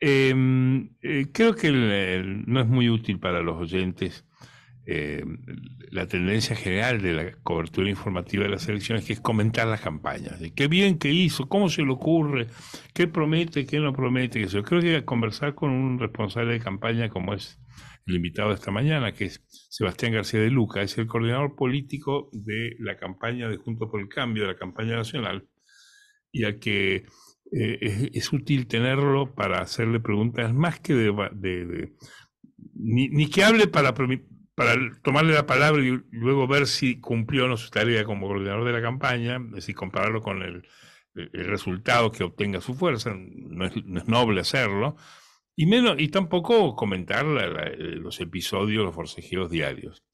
Em, eh, creo que no es muy útil para los oyentes eh, la tendencia general de la cobertura informativa de las elecciones, que es comentar las campañas. De qué bien que hizo, cómo se le ocurre, qué promete, qué no promete. Yo Creo que conversar con un responsable de campaña como es el invitado de esta mañana, que es Sebastián García de Luca, es el coordinador político de la campaña de Junto por el Cambio, de la campaña nacional, y a que eh, es, útil tenerlo para hacerle preguntas más que de... ni, ni, que hable para, para tomarle la palabra y luego ver si cumplió o no su tarea como coordinador de la campaña, es decir, compararlo con el, resultado que obtenga su fuerza, no es, noble hacerlo, y, menos, y tampoco comentar los episodios, los forcejeos diarios.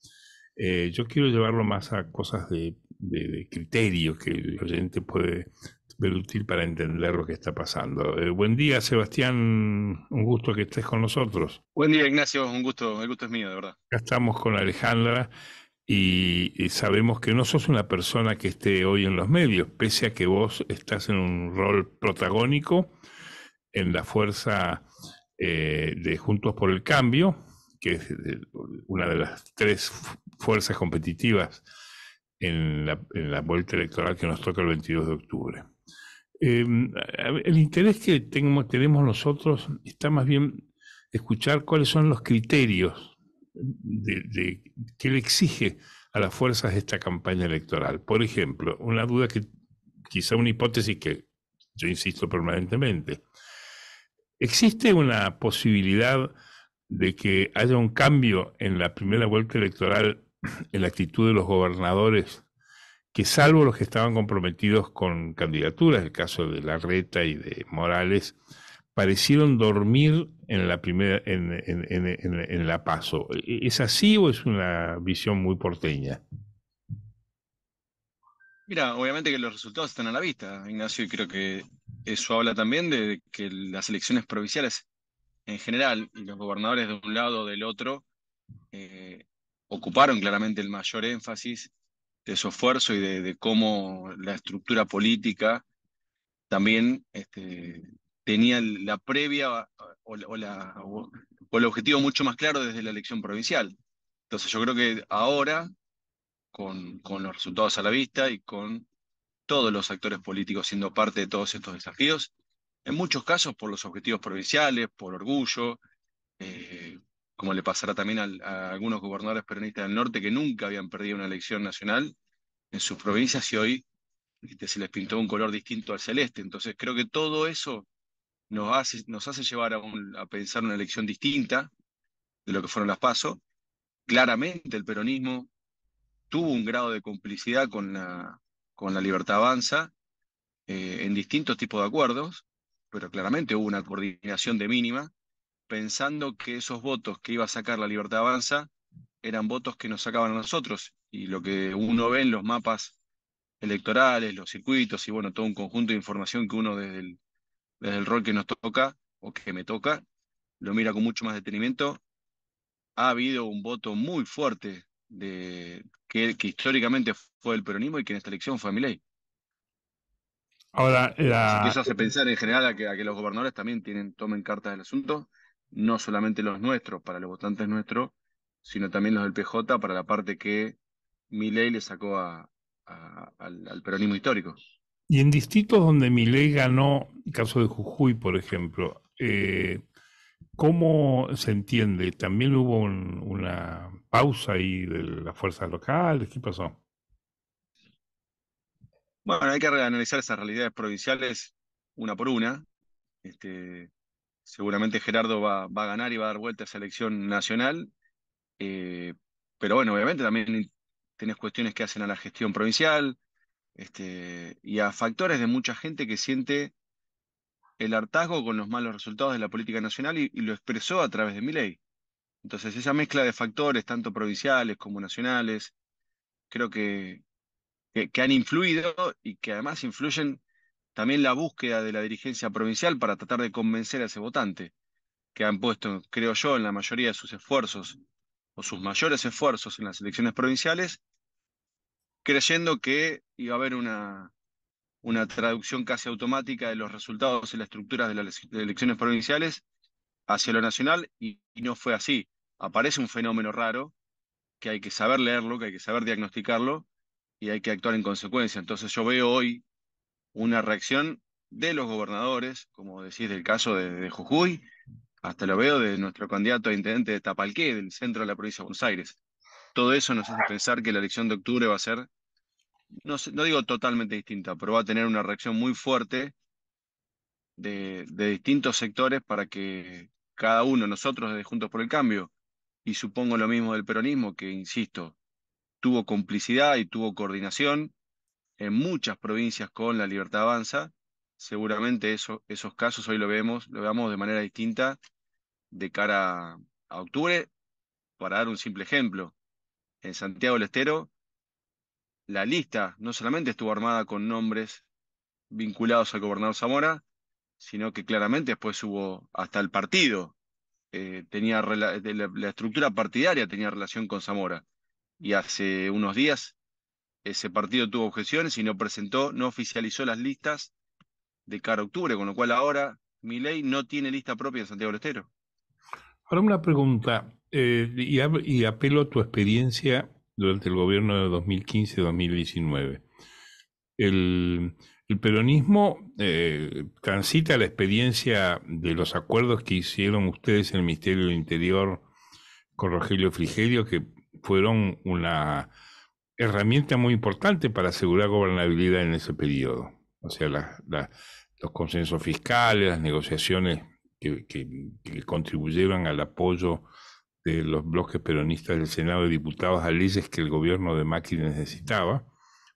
Eh, yo quiero llevarlo más a cosas de, de, de criterio que el oyente puede ver útil para entender lo que está pasando. Eh, buen día, Sebastián, un gusto que estés con nosotros. Buen día, Ignacio, un gusto, el gusto es mío, de verdad. Ya estamos con Alejandra y, sabemos que no sos una persona que esté hoy en los medios, pese a que vos estás en un rol protagónico en la fuerza eh, de Juntos por el Cambio, que es una de las tres fuerzas competitivas en la vuelta electoral que nos toca el 22 de octubre. Em, el interés que tenemos, tenemos nosotros está más bien escuchar cuáles son los criterios que le exige a las fuerzas de esta campaña electoral. Por ejemplo, una duda que quizá una hipótesis que yo insisto permanentemente. ¿Existe una posibilidad de que haya un cambio en la primera vuelta electoral en la actitud de los gobernadores que salvo los que estaban comprometidos con candidaturas, el caso de Larreta y de Morales, parecieron dormir en la primera en, la paso. ¿Es así o es una visión muy porteña? Mira, obviamente que los resultados están a la vista, Ignacio, y creo que eso habla también de que las elecciones provinciales en general y los gobernadores de un lado o del otro eh, ocuparon claramente el mayor énfasis de su esfuerzo y de, cómo la estructura política también este, tenía la previa o, la, o, el objetivo mucho más claro desde la elección provincial. Entonces yo creo que ahora, con, con los resultados a la vista y con todos los actores políticos siendo parte de todos estos desafíos, en muchos casos por los objetivos provinciales, por orgullo, eh, como le pasará también a algunos gobernadores peronistas del norte que nunca habían perdido una elección nacional en sus provincias y hoy se les pintó un color distinto al celeste. Entonces creo que todo eso nos hace, llevar a, pensar una elección distinta de lo que fueron las PASO. Claramente el peronismo tuvo un grado de complicidad con la, libertad avanza eh, en distintos tipos de acuerdos, pero claramente hubo una coordinación de mínima pensando que esos votos que iba a sacar la Libertad de Avanza eran votos que nos sacaban a nosotros. Y lo que uno ve en los mapas electorales, los circuitos y bueno, todo un conjunto de información que uno desde el, desde el rol que nos toca o que me toca, lo mira con mucho más detenimiento. Ha habido un voto muy fuerte de, que, históricamente fue el peronismo y que en esta elección fue Milei. Ahora, la... eso hace pensar en general a que, a que los gobernadores también tienen, tomen cartas del asunto no solamente los nuestros, para los votantes nuestros, sino también los del PJ para la parte que Milei le sacó al, peronismo histórico. Y en distritos donde Milei ganó, caso de Jujuy, por ejemplo, eh, ¿cómo se entiende? ¿También hubo una pausa ahí de las fuerzas locales? ¿Qué pasó? Bueno, hay que analizar esas realidades provinciales una por una. Este, seguramente Gerardo va, a ganar y va a dar vuelta a selección nacional. Eh, pero bueno, obviamente también tenés cuestiones que hacen a la gestión provincial este, y a factores de mucha gente que siente el hartazgo con los malos resultados de la política nacional y, lo expresó a través de mi ley. Entonces, esa mezcla de factores, tanto provinciales como nacionales, creo que, que han influido y que además influyen también la búsqueda de la dirigencia provincial para tratar de convencer a ese votante, que han puesto, creo yo, en la mayoría de sus esfuerzos o sus mayores esfuerzos en las elecciones provinciales, creyendo que iba a haber una, una traducción casi automática de los resultados en las estructuras de las elecciones provinciales hacia lo nacional y, y, no fue así. Aparece un fenómeno raro que hay que saber leerlo, que hay que saber diagnosticarlo y hay que actuar en consecuencia. Entonces yo veo hoy una reacción de los gobernadores, como decís del caso de, Jujuy, hasta lo veo de nuestro candidato a intendente de Tapalqué, del centro de la provincia de Buenos Aires. Todo eso nos hace pensar que la elección de octubre va a ser, no, digo totalmente distinta, pero va a tener una reacción muy fuerte de, distintos sectores para que cada uno, nosotros desde Juntos por el Cambio, y supongo lo mismo del peronismo, que, insisto, tuvo complicidad y tuvo coordinación en muchas provincias con la libertad avanza. Seguramente esos casos hoy lo vemos, lo veamos de manera distinta de cara a octubre. Para dar un simple ejemplo, en Santiago del Estero, la lista no solamente estuvo armada con nombres vinculados al gobernador Zamora, sino que claramente después hubo hasta el partido, eh, tenía la estructura partidaria tenía relación con Zamora. Y hace unos días ese partido tuvo objeciones y no presentó, no oficializó las listas de cara a octubre, con lo cual ahora mi ley no tiene lista propia en Santiago del Estero. Ahora una pregunta, eh, y, apelo a tu experiencia durante el gobierno de 2015-2019. El, peronismo eh, transita la experiencia de los acuerdos que hicieron ustedes en el Ministerio del Interior con Rogelio Frigerio, que fueron una herramienta muy importante para asegurar gobernabilidad en ese periodo. O sea, los consensos fiscales, las negociaciones que, contribuyeron al apoyo de los bloques peronistas del Senado y Diputados a leyes que el gobierno de Macri necesitaba.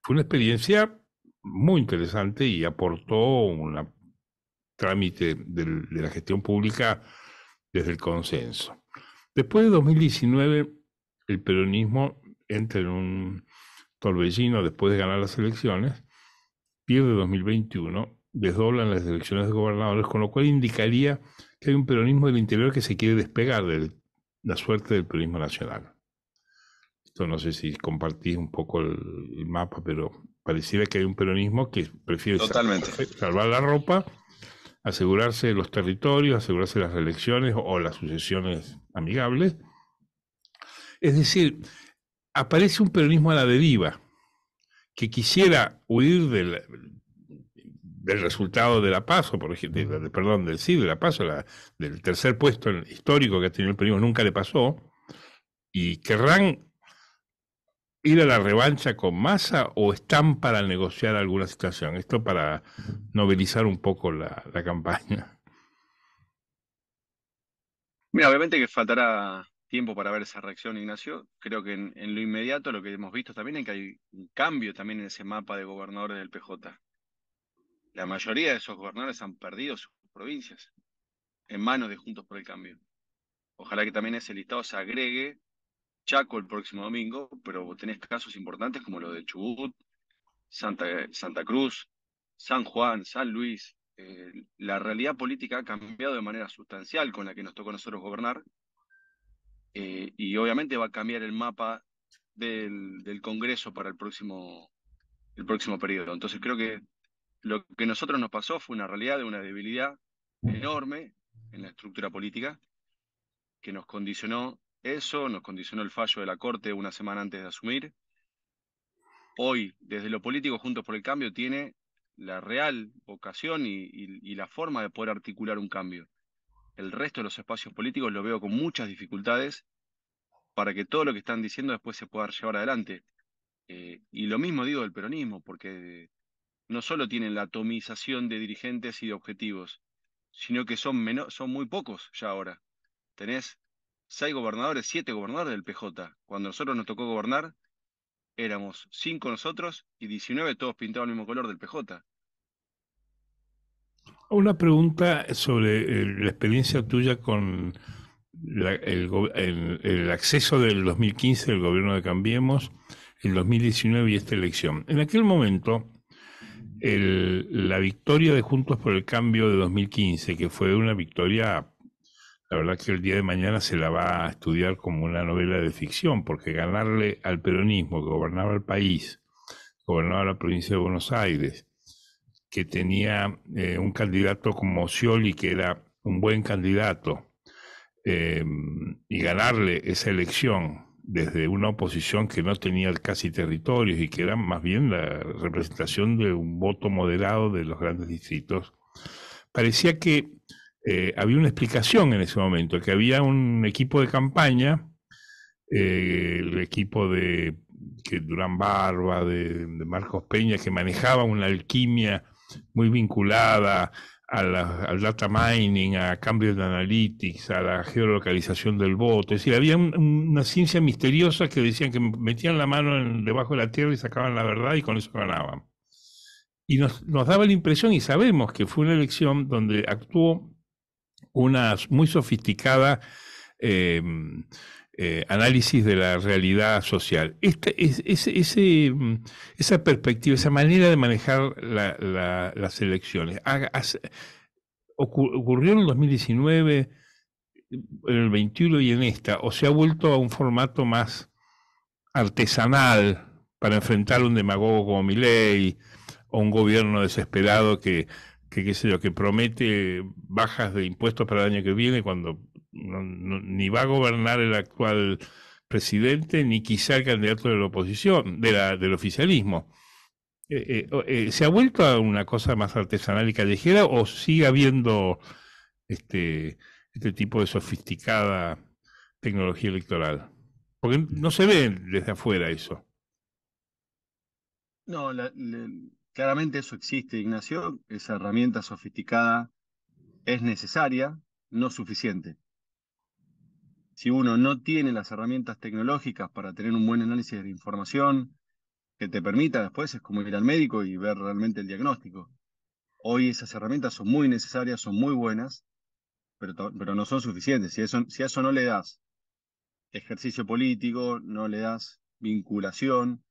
Fue una experiencia muy interesante y aportó un trámite de, de la gestión pública desde el consenso. Después de 2019, el peronismo entra en un Torbellino, después de ganar las elecciones, pierde 2021, desdoblan las elecciones de gobernadores, con lo cual indicaría que hay un peronismo del interior que se quiere despegar de la suerte del peronismo nacional. Esto no sé si compartís un poco el, mapa, pero pareciera que hay un peronismo que prefiere eh, salvar la ropa, asegurarse los territorios, asegurarse las elecciones o las sucesiones amigables. Es decir, aparece un peronismo a la deriva, que quisiera huir del, resultado de la PASO, por ejemplo, perdón, del sí, de la PASO, del tercer puesto histórico que ha tenido el peronismo, nunca le pasó, y querrán ir a la revancha con masa o están para negociar alguna situación. Esto para novelizar un poco la campaña. Mira, obviamente que faltará tiempo para ver esa reacción, Ignacio. Creo que en, lo inmediato lo que hemos visto también es que hay un cambio también en ese mapa de gobernadores del PJ. La mayoría de esos gobernadores han perdido sus provincias en manos de Juntos por el Cambio. Ojalá que también ese listado se agregue Chaco el próximo domingo, pero tenés casos importantes como los de Chubut, Santa, Santa Cruz, San Juan, San Luis. Eh, la realidad política ha cambiado de manera sustancial con la que nos tocó a nosotros gobernar eh, y obviamente va a cambiar el mapa del, del, Congreso para el próximo, el próximo periodo. Entonces creo que lo que a nosotros nos pasó fue una realidad de una debilidad enorme en la estructura política que nos condicionó eso, nos condicionó el fallo de la Corte una semana antes de asumir. Hoy, desde lo político, Juntos por el Cambio tiene la real vocación y, y la forma de poder articular un cambio el resto de los espacios políticos lo veo con muchas dificultades para que todo lo que están diciendo después se pueda llevar adelante. Eh, y lo mismo digo del peronismo, porque no solo tienen la atomización de dirigentes y de objetivos, sino que son, son muy pocos ya ahora. Tenés seis gobernadores, siete gobernadores del PJ. Cuando nosotros nos tocó gobernar, éramos cinco nosotros y 19 todos pintados el mismo color del PJ. Una pregunta sobre eh, la experiencia tuya con el, acceso del 2015 del gobierno de Cambiemos, el 2019 y esta elección. En aquel momento, la victoria de Juntos por el Cambio de 2015, que fue una victoria, la verdad que el día de mañana se la va a estudiar como una novela de ficción, porque ganarle al peronismo que gobernaba el país, gobernaba la provincia de Buenos Aires, que tenía eh, un candidato como Scioli, que era un buen candidato, eh, y ganarle esa elección desde una oposición que no tenía casi territorios y que era más bien la representación de un voto moderado de los grandes distritos, parecía que eh, había una explicación en ese momento, que había un equipo de campaña, el equipo de que Durán Barba, de, Marcos Peña, que manejaba una alquimia muy vinculada a al data mining, a cambios de analytics, a la geolocalización del voto. Es decir, había una ciencia misteriosa que decían que metían la mano debajo de la tierra y sacaban la verdad y con eso ganaban. Y nos, daba la impresión, y sabemos que fue una elección donde actuó una muy sofisticada eh, eh, análisis de la realidad social. Este, es, mm, esa perspectiva, esa manera de manejar las elecciones, ocurrió en el 2019, en el 21 y en esta, o se ha vuelto a un formato más artesanal para enfrentar un demagogo como Miley o un gobierno desesperado que, qué que promete bajas de impuestos para el año que viene cuando ni va a gobernar el actual presidente, ni quizá el candidato de la oposición, de la, del oficialismo. Eh, eh, eh, ¿Se ha vuelto a una cosa más artesanal y callejera o sigue habiendo este, este tipo de sofisticada tecnología electoral? Porque no se ve desde afuera eso. No, claramente eso existe, Ignacio. Esa herramienta sofisticada es necesaria, no suficiente si uno no tiene las herramientas tecnológicas para tener un buen análisis de información que te permita después, es como ir al médico y ver realmente el diagnóstico. Hoy esas herramientas son muy necesarias, son muy buenas, pero, no son suficientes. Si, eso, a eso no le das ejercicio político, no le das vinculación,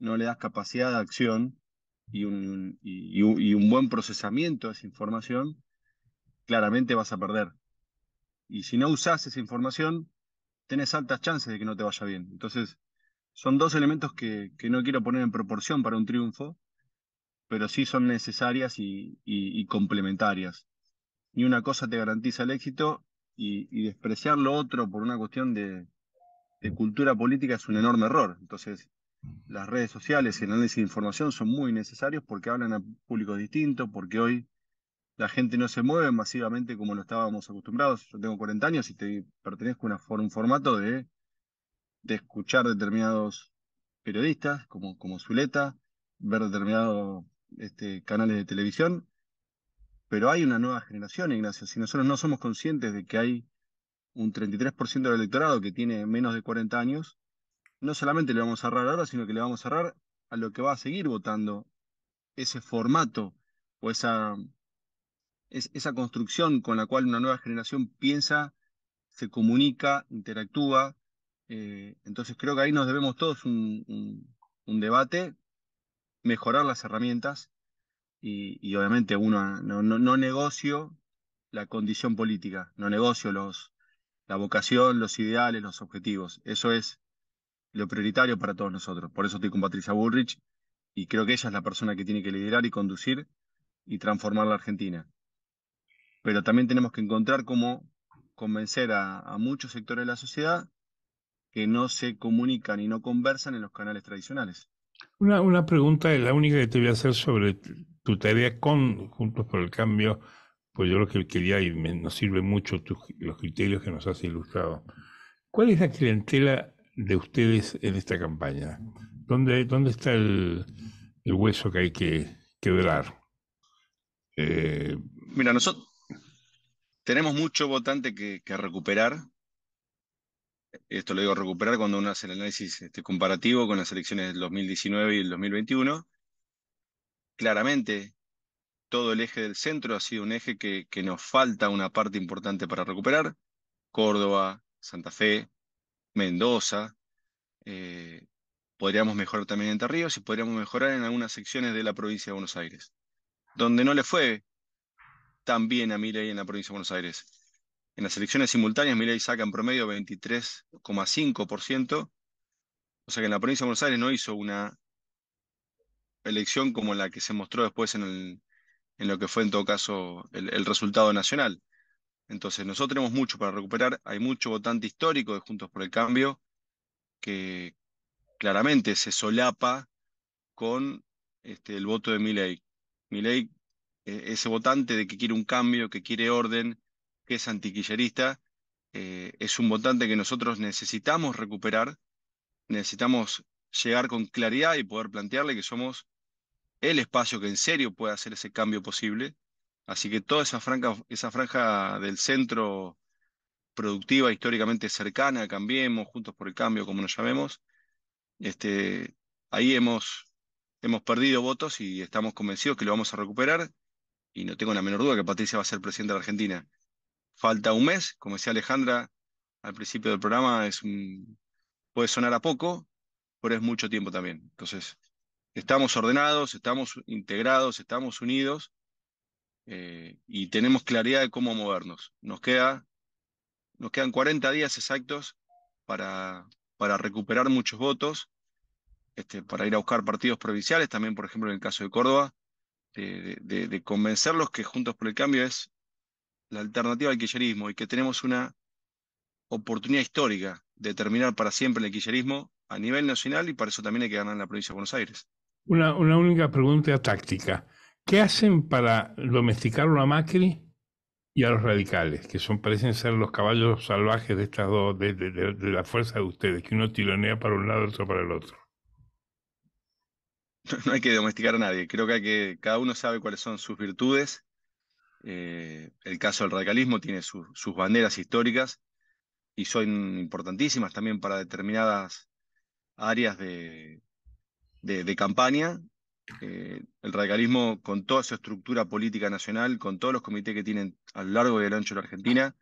no le das capacidad de acción y un, y un buen procesamiento de esa información, claramente vas a perder. Y si no usás esa información, tenés altas chances de que no te vaya bien. Entonces, son dos elementos que, no quiero poner en proporción para un triunfo, pero sí son necesarias y, complementarias. Ni una cosa te garantiza el éxito y, despreciar lo otro por una cuestión de, de cultura política es un enorme error. Entonces, las redes sociales y el análisis de información son muy necesarios porque hablan a públicos distintos, porque hoy la gente no se mueve masivamente como lo estábamos acostumbrados. Yo tengo 40 años y te pertenezco a un formato de, escuchar determinados periodistas, como, como Zuleta, ver determinados este, canales de televisión. Pero hay una nueva generación, Ignacio. Si nosotros no somos conscientes de que hay un 33% del electorado que tiene menos de 40 años, no solamente le vamos a cerrar ahora, sino que le vamos a cerrar a lo que va a seguir votando ese formato o esa esa construcción con la cual una nueva generación piensa, se comunica, interactúa. Eh, entonces creo que ahí nos debemos todos un, debate, mejorar las herramientas y, obviamente uno no, negocio la condición política, no negocio los, la vocación, los ideales, los objetivos. Eso es lo prioritario para todos nosotros. Por eso estoy con Patricia Bullrich y creo que ella es la persona que tiene que liderar y conducir y transformar la Argentina pero también tenemos que encontrar cómo convencer a, muchos sectores de la sociedad que no se comunican y no conversan en los canales tradicionales. Una, pregunta, la única que te voy a hacer sobre tu tarea con Juntos por el Cambio, pues yo creo que quería y nos sirve mucho los criterios que nos has ilustrado. ¿Cuál es la clientela de ustedes en esta campaña? ¿Dónde, dónde está el, hueso que hay que quebrar? Eh, mira, nosotros, tenemos mucho votante que, recuperar. Esto lo digo recuperar cuando uno hace el análisis este, comparativo con las elecciones del 2019 y el 2021. Claramente, todo el eje del centro ha sido un eje que, nos falta una parte importante para recuperar. Córdoba, Santa Fe, Mendoza. Eh, podríamos mejorar también en Entre y podríamos mejorar en algunas secciones de la provincia de Buenos Aires, donde no le fue también a Milei en la provincia de Buenos Aires. En las elecciones simultáneas, Milei saca en promedio 23,5%, o sea que en la provincia de Buenos Aires no hizo una elección como la que se mostró después en, lo que fue en todo caso el, resultado nacional. Entonces, nosotros tenemos mucho para recuperar, hay mucho votante histórico de Juntos por el Cambio que claramente se solapa con este, el voto de Milei. Milei e-, ese votante de que quiere un cambio, que quiere orden, que es antiquillerista, eh, es un votante que nosotros necesitamos recuperar, necesitamos llegar con claridad y poder plantearle que somos el espacio que en serio puede hacer ese cambio posible. Así que toda esa franja, del centro productiva históricamente cercana, cambiemos, juntos por el cambio, como nos llamemos, este, ahí hemos perdido votos y estamos convencidos que lo vamos a recuperar y no tengo la menor duda que Patricia va a ser presidenta de Argentina. Falta un mes, como decía Alejandra al principio del programa, es un, puede sonar a poco, pero es mucho tiempo también. Entonces, estamos ordenados, estamos integrados, estamos unidos eh, y tenemos claridad de cómo movernos. Nos, queda, nos quedan 40 días exactos para, para recuperar muchos votos, este, para ir a buscar partidos provinciales, también por ejemplo en el caso de Córdoba, de, convencerlos que Juntos por el Cambio es la alternativa al quillerismo y que tenemos una oportunidad histórica de terminar para siempre el quillerismo a nivel nacional y para eso también hay que ganar en la provincia de Buenos Aires. Una, una única pregunta táctica. ¿Qué hacen para domesticar a Macri y a los radicales, que son parecen ser los caballos salvajes de estas dos, de, la fuerza de ustedes, que uno tironea para un lado, y otro para el otro? no hay que domesticar a nadie. Creo que, hay que cada uno sabe cuáles son sus virtudes. Eh, el caso del radicalismo tiene sus banderas históricas y son importantísimas también para determinadas áreas de, campaña. Eh, el radicalismo, con toda su estructura política nacional, con todos los comités que tienen a lo largo y a ancho de la Argentina,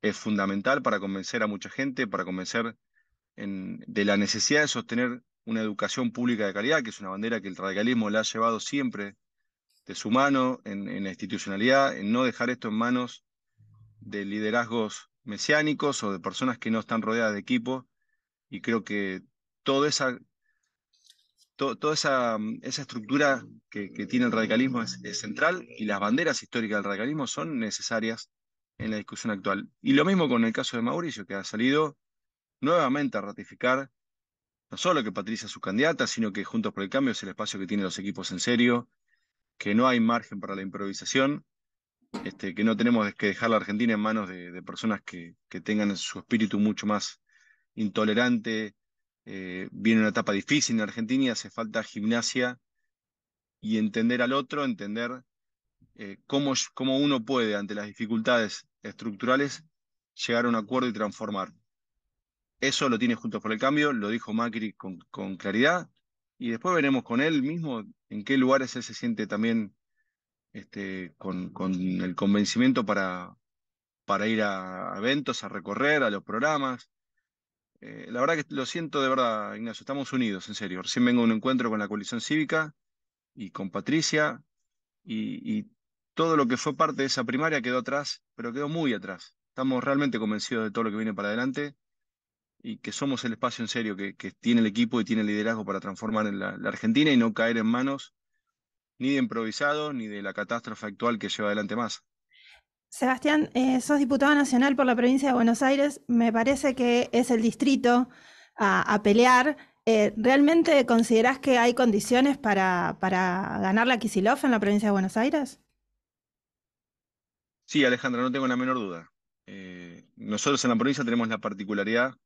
es fundamental para convencer a mucha gente, para convencer de la necesidad de sostener una educación pública de calidad, que es una bandera que el radicalismo la ha llevado siempre de su mano en, la institucionalidad, en no dejar esto en manos de liderazgos mesiánicos o de personas que no están rodeadas de equipo. Y creo que toda esa, toda esa, estructura que, tiene el radicalismo es central y las banderas históricas del radicalismo son necesarias en la discusión actual. Y lo mismo con el caso de Mauricio, que ha salido nuevamente a ratificar no solo que Patricia es su candidata, sino que Juntos por el Cambio es el espacio que tienen los equipos en serio, que no hay margen para la improvisación, este, que no tenemos que dejar la Argentina en manos de, personas que, tengan su espíritu mucho más intolerante. Eh, viene una etapa difícil en Argentina y hace falta gimnasia y entender al otro, entender eh, cómo, cómo uno puede, ante las dificultades estructurales, llegar a un acuerdo y transformar. Eso lo tiene Juntos por el Cambio, lo dijo Macri con, claridad, y después veremos con él mismo en qué lugares él se siente también este, con, el convencimiento para, para ir a eventos, a recorrer, a los programas. Eh, la verdad que lo siento de verdad, Ignacio, estamos unidos, en serio. Recién vengo a un encuentro con la coalición cívica y con Patricia y todo lo que fue parte de esa primaria quedó atrás, pero quedó muy atrás. Estamos realmente convencidos de todo lo que viene para adelante y que somos el espacio en serio que, tiene el equipo y tiene el liderazgo para transformar la, Argentina y no caer en manos ni de improvisado ni de la catástrofe actual que lleva adelante más. Sebastián, eh, sos diputado nacional por la provincia de Buenos Aires, me parece que es el distrito a, pelear. Eh, ¿Realmente considerás que hay condiciones para, para ganar la Kisilov en la provincia de Buenos Aires? Sí, Alejandra, no tengo la menor duda. Eh, nosotros en la provincia tenemos la particularidad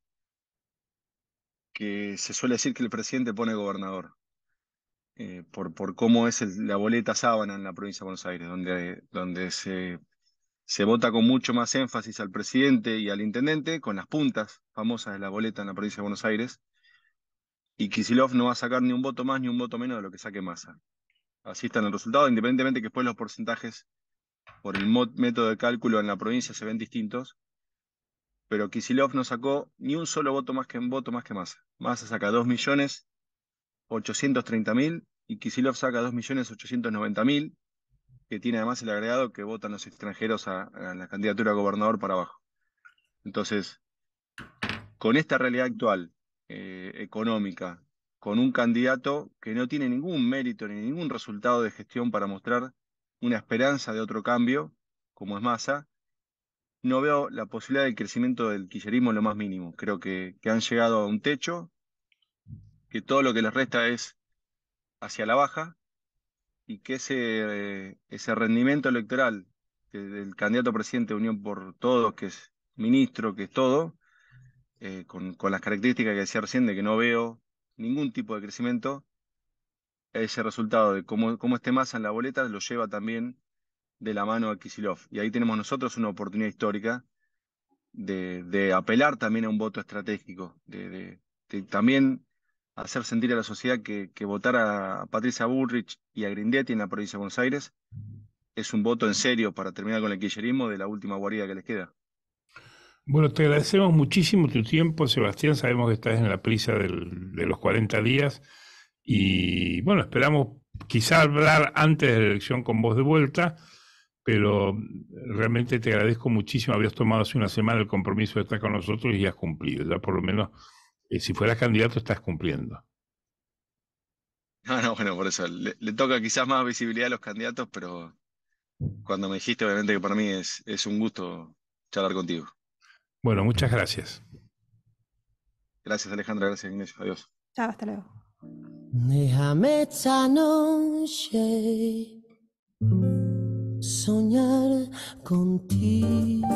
que se suele decir que el presidente pone gobernador, eh, por, cómo es la boleta sábana en la provincia de Buenos Aires, donde, donde se, se vota con mucho más énfasis al presidente y al intendente, con las puntas famosas de la boleta en la provincia de Buenos Aires, y Kisilov no va a sacar ni un voto más ni un voto menos de lo que saque Massa. Así están los resultados, independientemente que después los porcentajes por el método de cálculo en la provincia se ven distintos, pero Kisilov no sacó ni un solo voto más que en voto más que Massa. Massa saca 2.830.000 y Kisilov saca 2.890.000, que tiene además el agregado que votan los extranjeros a, la candidatura a gobernador para abajo. Entonces, con esta realidad actual eh, económica, con un candidato que no tiene ningún mérito ni ningún resultado de gestión para mostrar una esperanza de otro cambio, como es Massa, no veo la posibilidad del crecimiento del quillerismo en lo más mínimo. Creo que, han llegado a un techo, que todo lo que les resta es hacia la baja y que ese, rendimiento electoral del candidato presidente de Unión por Todos, que es ministro, que es todo, eh, con, las características que decía recién de que no veo ningún tipo de crecimiento, ese resultado de cómo, cómo esté masa en la boleta lo lleva también de la mano a Kisilov. Y ahí tenemos nosotros una oportunidad histórica de, apelar también a un voto estratégico, de, también hacer sentir a la sociedad que, que, votar a Patricia Bullrich y a Grindetti en la provincia de Buenos Aires es un voto en serio para terminar con el kirchnerismo de la última guarida que les queda. Bueno, te agradecemos muchísimo tu tiempo, Sebastián. Sabemos que estás en la prisa de los 40 días y bueno, esperamos quizá hablar antes de la elección con vos de vuelta pero mm, realmente te agradezco muchísimo. Habías tomado hace una semana el compromiso de estar con nosotros y has cumplido. Ya por lo menos, eh, si fueras candidato, estás cumpliendo. Ah, no, bueno, por eso. Le, toca quizás más visibilidad a los candidatos, pero cuando me dijiste, obviamente que para mí es, es un gusto charlar contigo. Bueno, muchas gracias. Gracias, Alejandra. Gracias, Ignacio. Adiós. Chao, hasta luego soñar contigo.